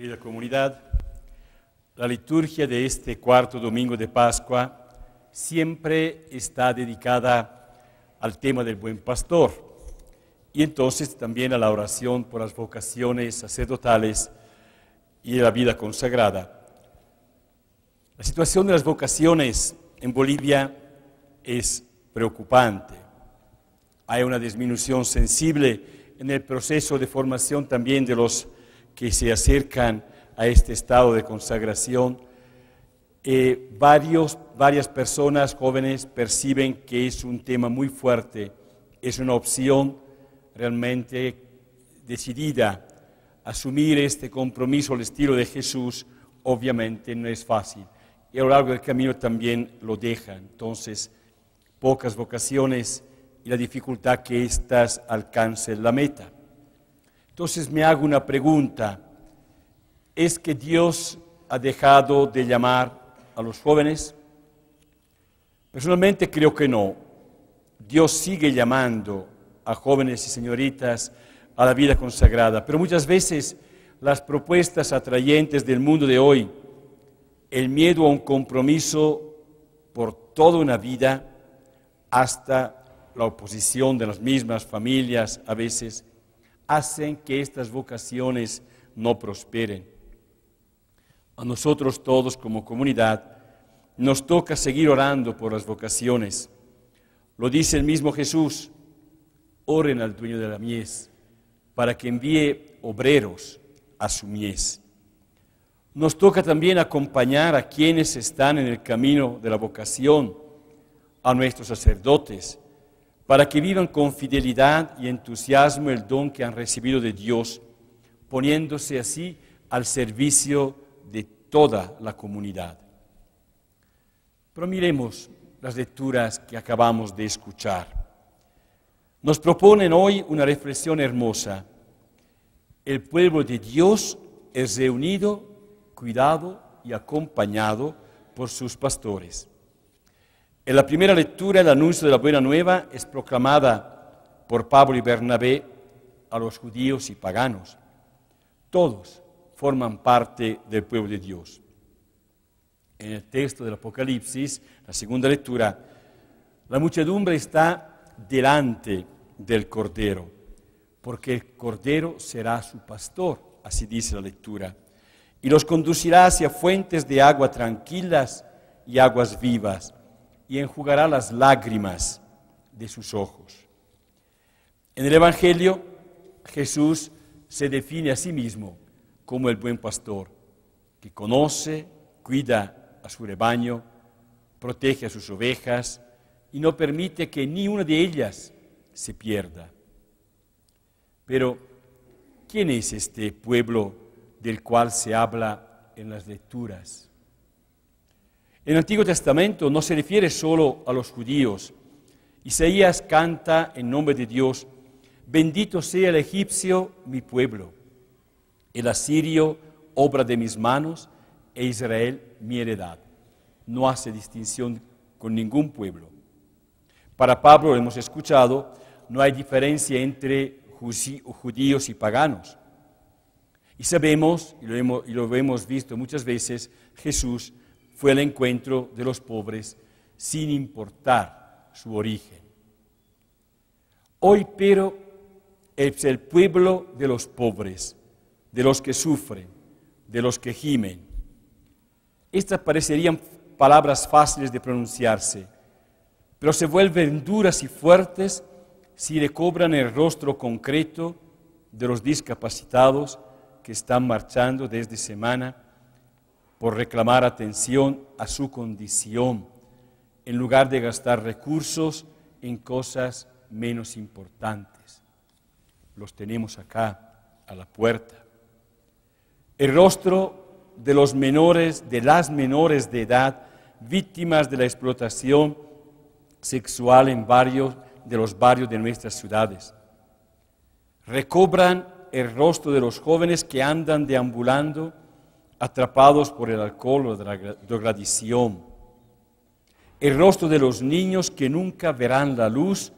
querida comunidad, la liturgia de este cuarto domingo de Pascua siempre está dedicada al tema del buen pastor y entonces también a la oración por las vocaciones sacerdotales y la vida consagrada. La situación de las vocaciones en Bolivia es preocupante. Hay una disminución sensible en el proceso de formación también de los que se acercan a este estado de consagración, eh, varios, varias personas jóvenes perciben que es un tema muy fuerte, es una opción realmente decidida. Asumir este compromiso al estilo de Jesús obviamente no es fácil y a lo largo del camino también lo dejan. Entonces, pocas vocaciones y la dificultad que éstas alcancen la meta. Entonces me hago una pregunta. ¿Es que Dios ha dejado de llamar a los jóvenes? Personalmente creo que no. Dios sigue llamando a jóvenes y señoritas a la vida consagrada, pero muchas veces las propuestas atrayentes del mundo de hoy, el miedo a un compromiso por toda una vida, hasta la oposición de las mismas familias a veces, hacen que estas vocaciones no prosperen. A nosotros todos como comunidad nos toca seguir orando por las vocaciones. Lo dice el mismo Jesús, oren al dueño de la mies para que envíe obreros a su mies. Nos toca también acompañar a quienes están en el camino de la vocación, a nuestros sacerdotes, para que vivan con fidelidad y entusiasmo el don que han recibido de Dios, poniéndose así al servicio de toda la comunidad. Promiremos las lecturas que acabamos de escuchar. Nos proponen hoy una reflexión hermosa. El pueblo de Dios es reunido, cuidado y acompañado por sus pastores. En la primera lectura, el anuncio de la buena nueva es proclamada por Pablo y Bernabé a los judíos y paganos. Todos forman parte del pueblo de Dios. En el texto del Apocalipsis, la segunda lectura, la muchedumbre está delante del Cordero, porque el Cordero será su pastor, así dice la lectura, y los conducirá hacia fuentes de agua tranquilas y aguas vivas y enjugará las lágrimas de sus ojos. En el Evangelio, Jesús se define a sí mismo como el buen pastor, que conoce, cuida a su rebaño, protege a sus ovejas y no permite que ni una de ellas se pierda. Pero, ¿quién es este pueblo del cual se habla en las lecturas? El Antiguo Testamento no se refiere solo a los judíos. Isaías canta en nombre de Dios, bendito sea el egipcio, mi pueblo, el asirio, obra de mis manos, e Israel, mi heredad. No hace distinción con ningún pueblo. Para Pablo, hemos escuchado, no hay diferencia entre judíos y paganos. Y sabemos, y lo hemos visto muchas veces, Jesús fue el encuentro de los pobres sin importar su origen. Hoy pero es el pueblo de los pobres, de los que sufren, de los que gimen. Estas parecerían palabras fáciles de pronunciarse, pero se vuelven duras y fuertes si recobran el rostro concreto de los discapacitados que están marchando desde semana por reclamar atención a su condición, en lugar de gastar recursos en cosas menos importantes. Los tenemos acá, a la puerta. El rostro de los menores, de las menores de edad, víctimas de la explotación sexual en varios de los barrios de nuestras ciudades. Recobran el rostro de los jóvenes que andan deambulando atrapados por el alcohol o la degradación. El rostro de los niños que nunca verán la luz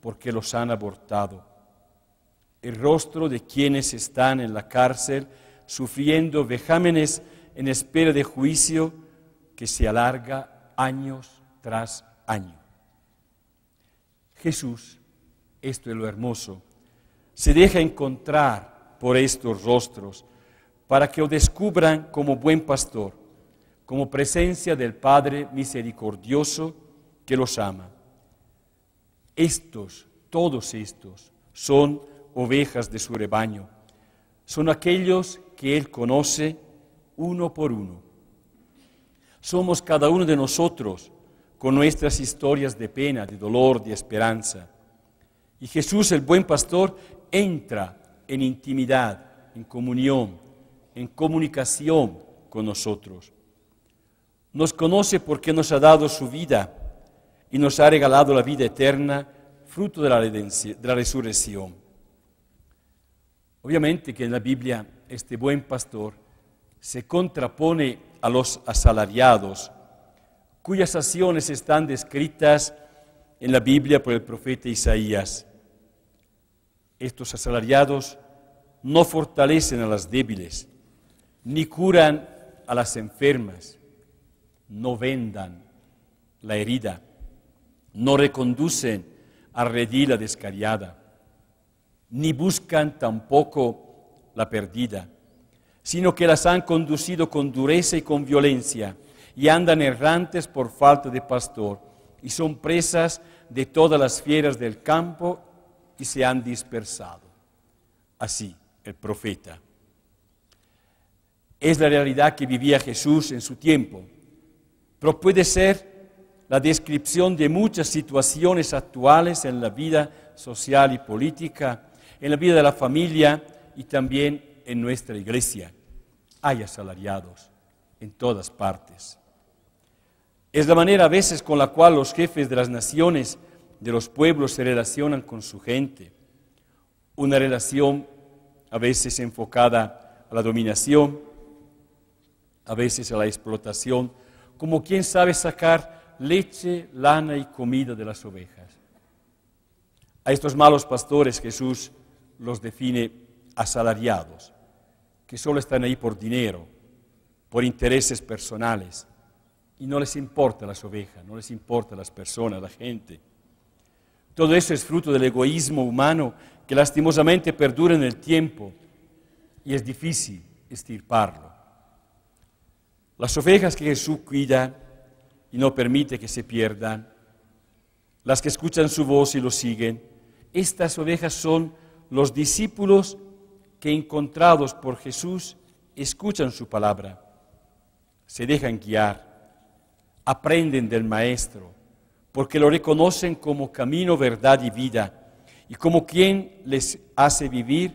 porque los han abortado. El rostro de quienes están en la cárcel sufriendo vejámenes en espera de juicio que se alarga años tras año. Jesús, esto es lo hermoso, se deja encontrar por estos rostros para que lo descubran como buen pastor, como presencia del Padre misericordioso que los ama. Estos, todos estos, son ovejas de su rebaño, son aquellos que Él conoce uno por uno. Somos cada uno de nosotros con nuestras historias de pena, de dolor, de esperanza. Y Jesús, el buen pastor, entra en intimidad, en comunión, en comunicación con nosotros. Nos conoce porque nos ha dado su vida y nos ha regalado la vida eterna, fruto de la, de la resurrección. Obviamente que en la Biblia este buen pastor se contrapone a los asalariados, cuyas acciones están descritas en la Biblia por el profeta Isaías. Estos asalariados no fortalecen a las débiles, ni curan a las enfermas, no vendan la herida, no reconducen a la descariada, ni buscan tampoco la perdida, sino que las han conducido con dureza y con violencia, y andan errantes por falta de pastor, y son presas de todas las fieras del campo, y se han dispersado. Así el profeta. Es la realidad que vivía Jesús en su tiempo, pero puede ser la descripción de muchas situaciones actuales en la vida social y política, en la vida de la familia y también en nuestra iglesia. Hay asalariados en todas partes. Es la manera a veces con la cual los jefes de las naciones, de los pueblos, se relacionan con su gente. Una relación a veces enfocada a la dominación, a veces a la explotación, como quien sabe sacar leche, lana y comida de las ovejas. A estos malos pastores Jesús los define asalariados, que solo están ahí por dinero, por intereses personales, y no les importa las ovejas, no les importa las personas, la gente. Todo eso es fruto del egoísmo humano que lastimosamente perdura en el tiempo y es difícil estirparlo las ovejas que Jesús cuida y no permite que se pierdan, las que escuchan su voz y lo siguen, estas ovejas son los discípulos que encontrados por Jesús escuchan su palabra, se dejan guiar, aprenden del Maestro, porque lo reconocen como camino, verdad y vida, y como quien les hace vivir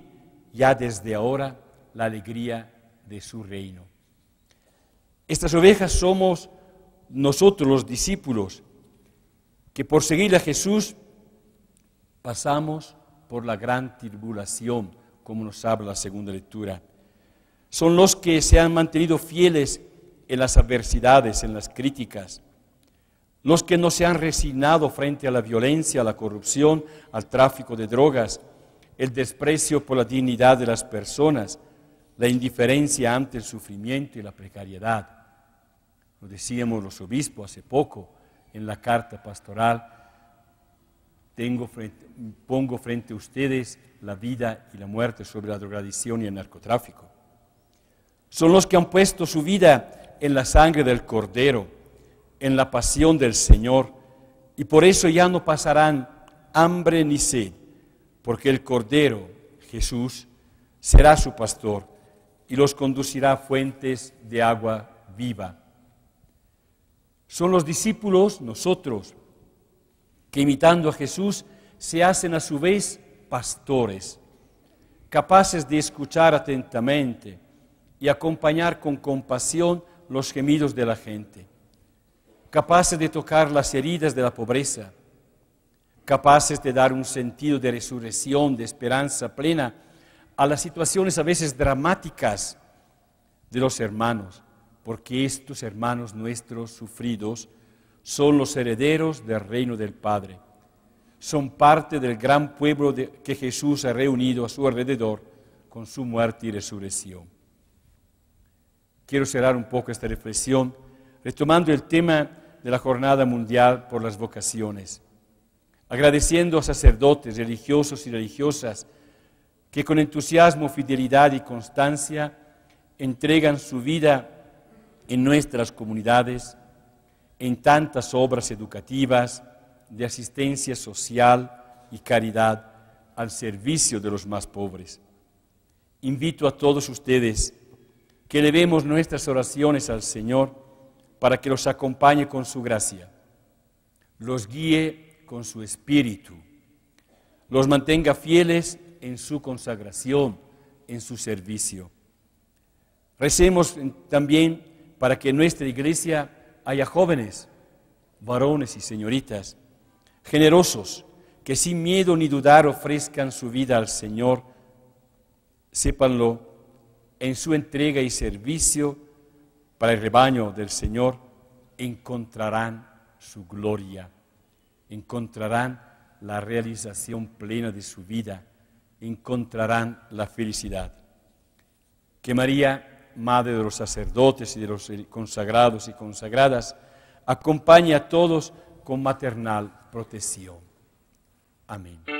ya desde ahora la alegría de su reino. Estas ovejas somos nosotros los discípulos, que por seguir a Jesús pasamos por la gran tribulación, como nos habla la segunda lectura. Son los que se han mantenido fieles en las adversidades, en las críticas, los que no se han resignado frente a la violencia, a la corrupción, al tráfico de drogas, el desprecio por la dignidad de las personas, la indiferencia ante el sufrimiento y la precariedad lo decíamos los obispos hace poco en la carta pastoral, pongo frente a ustedes la vida y la muerte sobre la drogadicción y el narcotráfico. Son los que han puesto su vida en la sangre del Cordero, en la pasión del Señor, y por eso ya no pasarán hambre ni sed, porque el Cordero, Jesús, será su pastor y los conducirá a fuentes de agua viva son los discípulos, nosotros, que imitando a Jesús se hacen a su vez pastores, capaces de escuchar atentamente y acompañar con compasión los gemidos de la gente, capaces de tocar las heridas de la pobreza, capaces de dar un sentido de resurrección, de esperanza plena a las situaciones a veces dramáticas de los hermanos porque estos hermanos nuestros sufridos son los herederos del reino del Padre. Son parte del gran pueblo que Jesús ha reunido a su alrededor con su muerte y resurrección. Quiero cerrar un poco esta reflexión retomando el tema de la Jornada Mundial por las Vocaciones, agradeciendo a sacerdotes, religiosos y religiosas que con entusiasmo, fidelidad y constancia entregan su vida en nuestras comunidades, en tantas obras educativas, de asistencia social y caridad al servicio de los más pobres. Invito a todos ustedes que levemos nuestras oraciones al Señor para que los acompañe con su gracia, los guíe con su espíritu, los mantenga fieles en su consagración, en su servicio. Recemos también para que en nuestra iglesia haya jóvenes, varones y señoritas, generosos, que sin miedo ni dudar ofrezcan su vida al Señor. Sépanlo en su entrega y servicio para el rebaño del Señor, encontrarán su gloria, encontrarán la realización plena de su vida, encontrarán la felicidad. Que María Madre de los sacerdotes y de los eh, consagrados y consagradas, acompañe a todos con maternal protección. Amén.